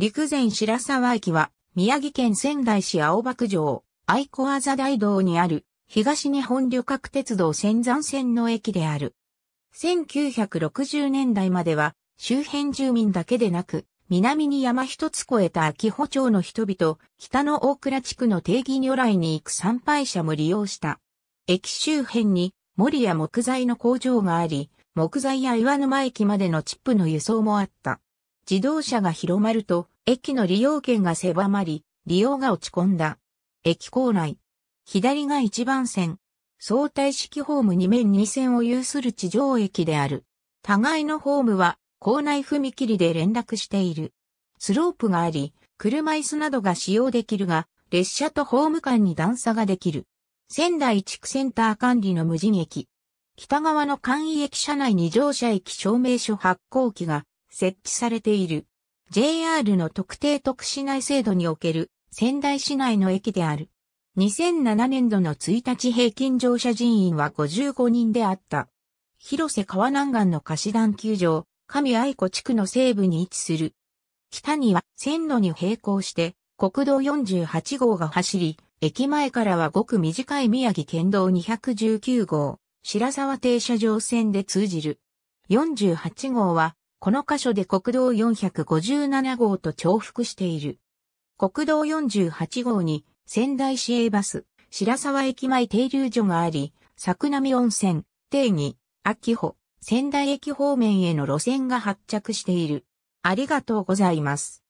陸前白沢駅は、宮城県仙台市青葉区城、愛子あざ大道にある、東日本旅客鉄道仙山線の駅である。1960年代までは、周辺住民だけでなく、南に山一つ越えた秋保町の人々、北の大倉地区の定義如来に行く参拝者も利用した。駅周辺に森や木材の工場があり、木材や岩沼駅までのチップの輸送もあった。自動車が広まると、駅の利用券が狭まり、利用が落ち込んだ。駅構内。左が一番線。相対式ホーム2面2線を有する地上駅である。互いのホームは、構内踏切で連絡している。スロープがあり、車椅子などが使用できるが、列車とホーム間に段差ができる。仙台地区センター管理の無人駅。北側の簡易駅舎内に乗車駅証明書発行機が設置されている。JR の特定特市内制度における仙台市内の駅である。2007年度の1日平均乗車人員は55人であった。広瀬川南岸の貸し団球場、上愛子地区の西部に位置する。北には線路に並行して国道48号が走り、駅前からはごく短い宮城県道219号、白沢停車場線で通じる。48号はこの箇所で国道457号と重複している。国道48号に仙台市営バス、白沢駅前停留所があり、桜波温泉、定義、秋穂、仙台駅方面への路線が発着している。ありがとうございます。